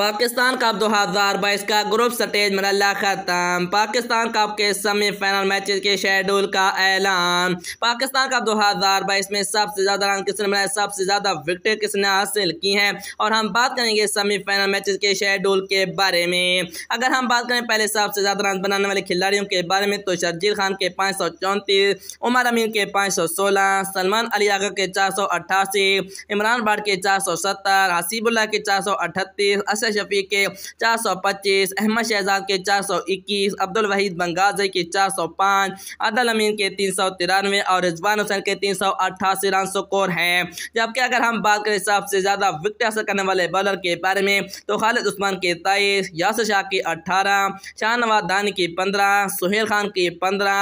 Pakistan cup दो हज़ार बाईस का ग्रुप स्टेज मरला ख़त्म पाकिस्तान कप के सेमीफाइनल मैच के शेड्यूल का ऐलान पाकिस्तान कप दो हज़ार बाईस में सबसे ज़्यादा रन किसने बनाए सबसे ज़्यादा विकेट किसने हासिल की हैं और हम बात करेंगे सेमीफाइनल मैच के शेड्यूल के बारे में अगर हम बात करें पहले सबसे ज़्यादा रन बनाने वाले खिलाड़ियों के बारे में तो शर्जील खान के पाँच सौ चौंतीस उमर अमीन के पाँच सौ सोलह सलमान अली आगर के चार सौ अट्ठासी इमरान भाट के चार सौ सत्तर हसीबुल्ला के चार सौ अठतीस मोहम्मद शफी के चार सौ पच्चीस अहमद शहजाद के चार सौ इक्कीस अब्दुल वहीद बंगाजे के चार सौ पाँच अदल अमीन के तीन सौ तिरानवे और रिजवान हुसैन के तीन सौ अट्ठासी रन स्कोर हैं जबकि अगर हम बात करें सबसे ज़्यादा विकेट हासिल करने वाले बॉलर के बारे में तो खालिद उस्मान के तेईस यासर शाह के अट्ठारह शाहनवाज दानी की पंद्रह सुहेल खान की पंद्रह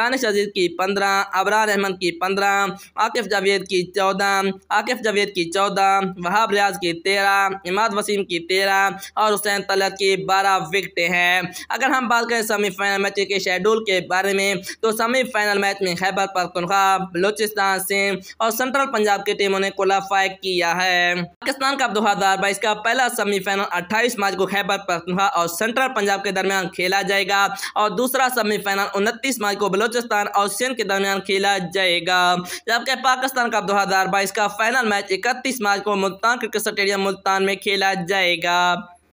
दानिश अजीज की पंद्रह अबरार अहमद की पंद्रह आकिफ जावेद की चौदह आकिफ जावेद की चौदह वहाब रियाज की तेरह इमाद वसीम की तेरह तेरह और हुसैन तलत की बारह विकेट हैं अगर हम बात करें सेमीफाइनल मैच के शेड्यूल के बारे में तो सेमीफाइनल मैच में खैबर पखतनखा बलोचिस्तान सिंह और सेंट्रल पंजाब की टीमों ने क्वालिफाई किया है पाकिस्तान कप दो हजार बाईस का पहला सेमीफाइनल अट्ठाईस मार्च को खैबर पखतनखा और सेंट्रल पंजाब के दरमियान खेला जाएगा और दूसरा सेमीफाइनल उनतीस मार्च को बलोचिस्तान और सिंध के दरमियान खेला जाएगा जबकि पाकिस्तान का दो हजार बाईस का फाइनल मैच इकतीस मार्च को मुल्तान क्रिकेट स्टेडियम मुल्तान में खेला जाएगा job